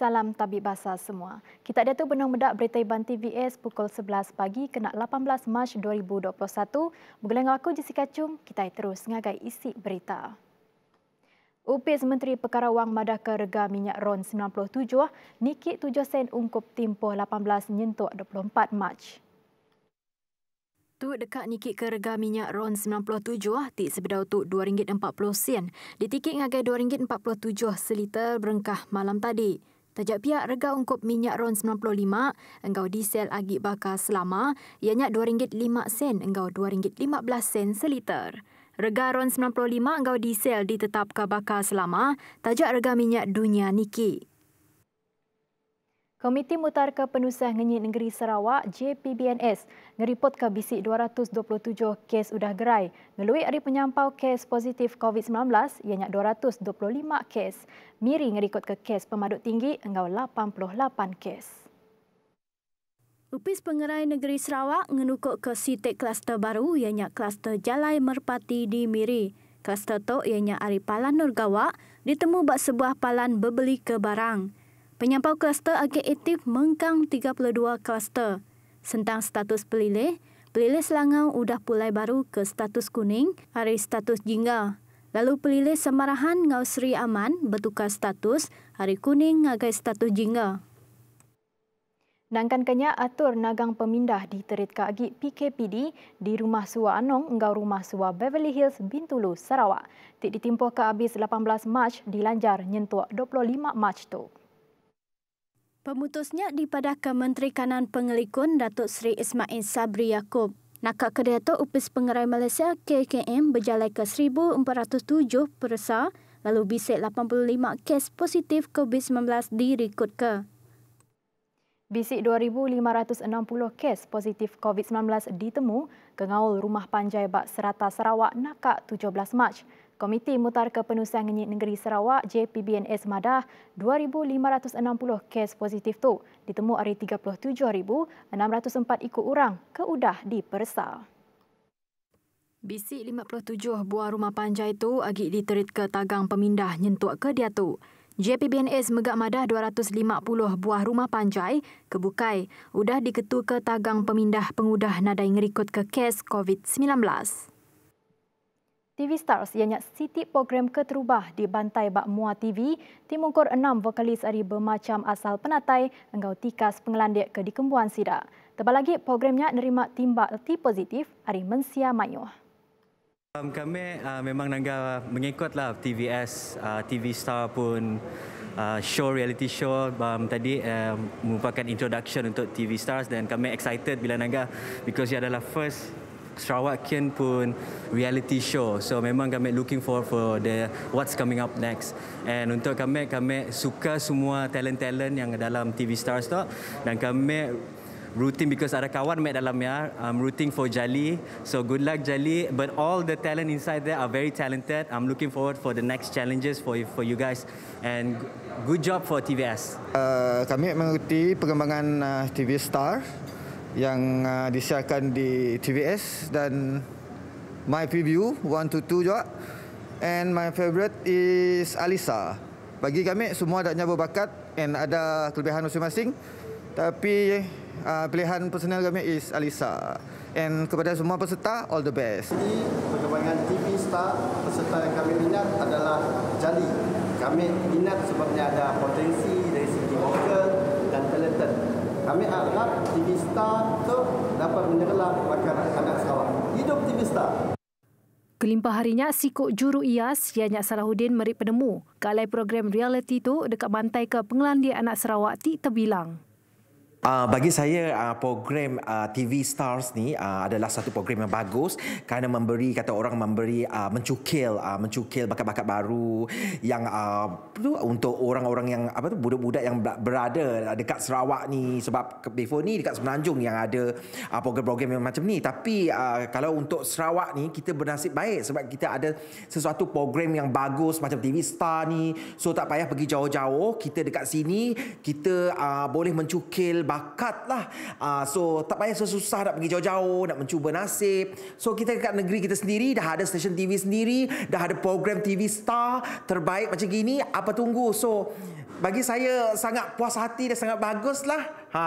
Salam Tabib Basar semua. Kita ada tu benar medak berita Iban TVS pukul 11 pagi kena 18 Mac 2021. Bergelengar aku Jessica Chung, kita terus ngagai isi berita. Upis Menteri Perkara Wang madah ke rega minyak RON 97, nikit 7 sen ungkup timpoh 18 nyentuk 24 Mac. Tu dekat nikit ke rega minyak RON 97, tik sebedau tu RM2.40 sen. Ditikit ngagai RM2.47 seliter berengkah malam tadi. Tajak pihak rega ungkup minyak RON 95 engkau diesel agi bakar selama ianya RM2.05 engkau RM2.15 seliter. Rega RON 95 engkau diesel ditetapkan bakar selama tajak rega minyak dunia Niki. Komiti Mutar ke Penusah Negeri Sarawak, JPBNS, ngeriport ke bisik 227 kes udah gerai. Ngelui ada penyampau kes positif COVID-19, ianya 225 kes. Miri ngerikut ke kes pemaduk tinggi, engau 88 kes. Upis Pengerai Negeri Sarawak mengenukuk ke sitik kluster baru ianya kluster Jalai Merpati di Miri. Kluster tok ianya Ari Palan Nurgawak ditemu bak sebuah palan bebeli ke barang penyampau kluster agak aktif mengkang 32 kluster. Sentang status pelilih, pelilih Selangau udah pulai baru ke status kuning hari status jingga. Lalu pelilih Semarahan Ngau Sri Aman bertukar status hari kuning ngagai status jingga. Nangkan kenya atur nagang pemindah di teritka agi PKPD di rumah suwa Anong ngau rumah suwa Beverly Hills Bintulu Sarawak. Tidak ditimpuh ke habis 18 Mac dilanjar nyentuh 25 Mac tu. Pemutusnya di daripada Kementeri Kanan Pengelikun Datuk Seri Ismail Sabri Yaakob. naka kedai itu upis pengerai Malaysia KKM berjalan ke 1,407 perasa lalu bisik 85 kes positif COVID-19 dirikut ke. Bisik 2,560 kes positif COVID-19 ditemu kengaul rumah panjai bak serata Sarawak nakak 17 Mac. Komiti Mutar Kepenusian Negeri Sarawak JPBNS Madah 2560 kes positif tu ditemu hari 37604 ikut orang keudah di Persa. Bisik 57 buah rumah panjai tu agi diterit ke tagang pemindah nyentuk ke dia tu. JPBNS Megak Madah 250 buah rumah panjai ke Bukai udah diketu ke tagang pemindah pengudah nadai ngerikut ke kes COVID-19. TV Stars ianya sitik program keterubah di Bantai Bak Mua TV, timungkur enam vokalis dari bermacam asal penatai, engkau tikas pengelandik ke dikembuan sida. Tebal lagi programnya nerima timbak T positif dari Mensia Mayuh. Um, kami uh, memang nangga mengikutlah TVS, uh, TV Star pun uh, show reality show um, tadi um, merupakan introduction untuk TV Stars dan kami excited bila nangga because ia adalah first Sarawakian pun reality show. So memang kami looking for for the what's coming up next. And untuk kami, kami suka semua talent-talent yang dalam TV Stars tu. Dan kami routine because ada kawan mek dalam ya I'm rooting for Jali so good luck Jali but all the talent inside there are very talented I'm looking forward for the next challenges for you, for you guys and good job for TVS uh, kami mengikuti perkembangan uh, TV Star yang uh, disiarkan di TVS dan my preview 1 to 2 juga and my favorite is Alisa. Bagi kami semua ada nyawa bakat and ada kelebihan masing-masing tapi uh, pilihan personal kami is Alisa. And kepada semua peserta, all the best. Jadi, perkembangan TV Star, peserta yang kami minat adalah Jali. Kami minat sebabnya ada potensi kami harap TV Star itu dapat menyerlah bakat anak Sarawak. Hidup TV Star. Kelimpah harinya sikok juru ias ianya Salahuddin merik penemu kalai program reality itu dekat mantai ke pengelandi anak Sarawak ti terbilang. Uh, bagi saya uh, program uh, ah, TV Stars ni uh, adalah satu program yang bagus kerana memberi kata orang memberi uh, mencukil uh, mencukil bakat-bakat baru yang uh, untuk orang-orang yang apa tu budak-budak yang berada dekat Sarawak ni sebab before ni dekat Semenanjung yang ada uh, program-program yang macam ni tapi uh, kalau untuk Sarawak ni kita bernasib baik sebab kita ada sesuatu program yang bagus macam TV Star ni so tak payah pergi jauh-jauh kita dekat sini kita uh, boleh mencukil bakat lah. Uh, so tak payah susah nak pergi jauh-jauh, nak mencuba nasib. So kita kat negeri kita sendiri dah ada stesen TV sendiri, dah ada program TV star terbaik macam gini, apa tunggu? So bagi saya sangat puas hati dan sangat bagus lah. Ha.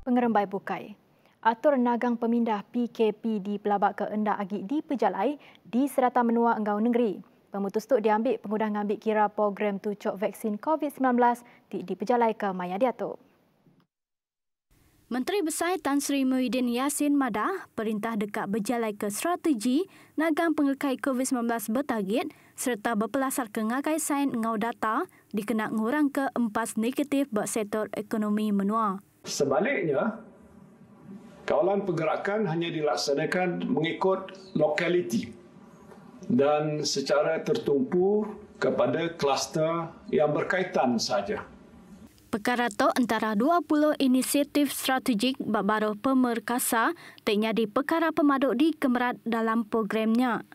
Pengerembai Bukai. Atur Nagang Pemindah PKP di Pelabak keendak Endak Agi di Pejalai di Serata Menua Enggau Negeri. Pemutus tu diambil pengudah ngambil kira program tucuk vaksin COVID-19 di, di Pejalai ke Maya Diatuk. Menteri Besar Tan Sri Muhyiddin Yassin Madah perintah dekat berjalan ke strategi nagang pengekai COVID-19 bertarget serta berpelasar ke ngakai sains ngau data dikenak mengurang ke empat negatif buat sektor ekonomi menua. Sebaliknya, Kawalan pergerakan hanya dilaksanakan mengikut lokaliti dan secara tertumpu kepada kluster yang berkaitan saja. Perkara itu antara 20 inisiatif strategik berbaru pemerkasa tak jadi perkara pemaduk di Kemerat dalam programnya.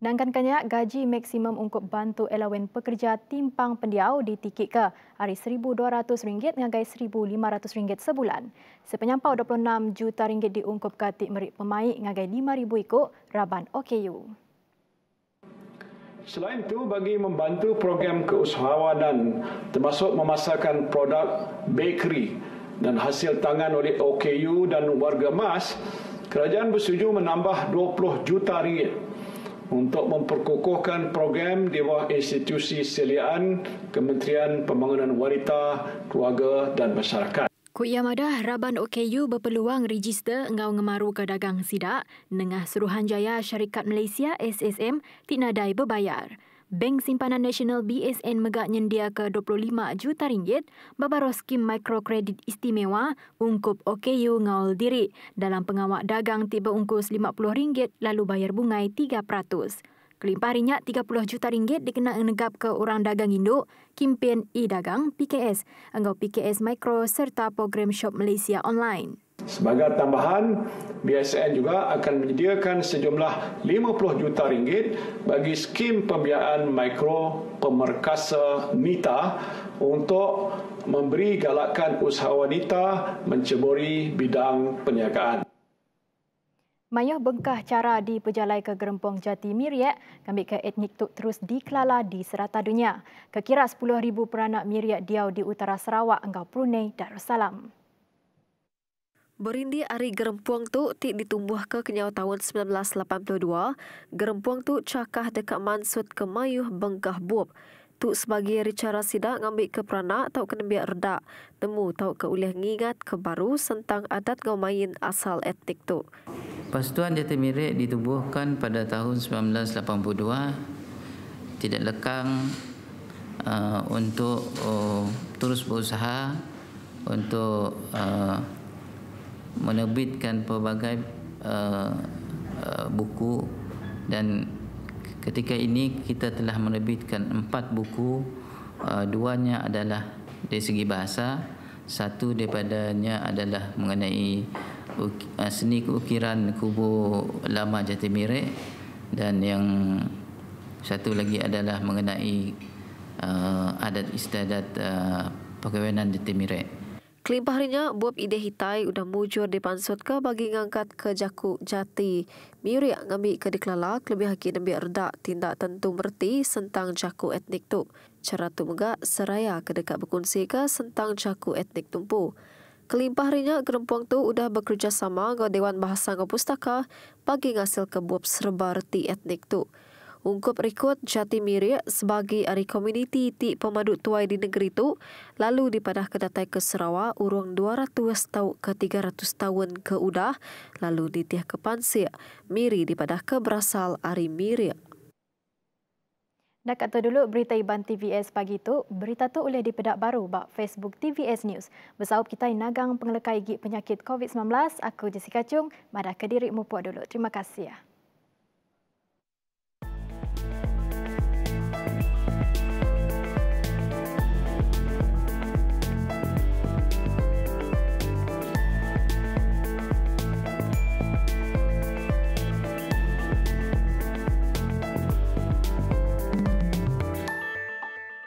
Nangkan kanyak gaji maksimum untuk bantu elawen pekerja timpang pendiau ditikik ke hari RM1,200 dengan RM1,500 sebulan. Sepenyampau RM26 juta ringgit diungkup katik merik pemaik dengan RM5,000 ikut Raban OKU. Selain itu, bagi membantu program keusahawanan termasuk memasarkan produk bakery dan hasil tangan oleh OKU dan warga emas, kerajaan bersetuju menambah 20 juta ringgit untuk memperkukuhkan program di bawah institusi seliaan Kementerian Pembangunan Wanita, Keluarga dan Masyarakat. Kuk Yamadah, Raban OKU berpeluang register ngau ngemaru ke dagang sidak dengan Suruhanjaya Syarikat Malaysia SSM tidak berbayar. Bank Simpanan Nasional BSN megak nyendia ke 25 juta ringgit babaros skim mikrokredit istimewa ungkup OKU ngaul diri dalam pengawak dagang tiba ungkus 50 ringgit lalu bayar bunga 3%. Kelimpah rinyak 30 juta ringgit dikena negap ke orang dagang induk, Kimpin E-Dagang, PKS, anggau PKS Mikro serta program shop Malaysia online. Sebagai tambahan, BSN juga akan menyediakan sejumlah 50 juta ringgit bagi skim pembiayaan mikro pemerkasa MITA untuk memberi galakan usaha wanita menceburi bidang perniagaan. Mayuh bengkah cara di pejalai ke Gerempong Jati Miriak, kami ke etnik tu terus dikelala di serata dunia. Kekira 10,000 peranak Miriak Diau di utara Sarawak, Enggau Brunei, Darussalam. Berindi ari gerempuang tu ti ditumbuh ke kenyau tahun 1982, gerempuang tu cakah dekat mansut kemayuh bengkah buap. Tu sebagai ricara sidak ngambil ke prana tau kena biar reda, temu tau ke ulih ngingat ke baru tentang adat ngau main asal etnik tu. Pasutuan Jati Mirik ditubuhkan pada tahun 1982, tidak lekang uh, untuk uh, terus berusaha untuk uh, menerbitkan pelbagai uh, uh, buku dan ketika ini kita telah menerbitkan empat buku uh, duanya adalah dari segi bahasa satu daripadanya adalah mengenai uh, seni ukiran kubu lama Jati Mirek dan yang satu lagi adalah mengenai uh, adat istiadat uh, perkahwinan Jati Mirek. Kelimpah rinya buap ide hitai udah mujur dipansut ke bagi ngangkat ke jaku jati. Miuri ngambil ke dikelala lebih haki nambil erdak tindak tentu merti sentang jaku etnik tu. Cara tu mega seraya ke dekat berkunci ke sentang jaku etnik tumpu. Kelimpah rinya gerempuang tu udah bekerjasama dengan Dewan Bahasa dan Pustaka bagi ngasil ke buap serba reti etnik tu ungkup rekod Jati miri sebagai ari komuniti ti pemadu tuai di negeri itu lalu dipadah kedatai ke Sarawak urung 200 tahun ke 300 tahun ke udah lalu ditiah ke pansir Miri dipadah ke berasal ari miri. Nak kata dulu berita Iban TVS pagi itu berita tu oleh dipedak baru bak Facebook TVS News. Bersaup kita nagang pengelekai penyakit COVID-19, aku Jessica Chung, madah kediri mupuak dulu. Terima kasih ya.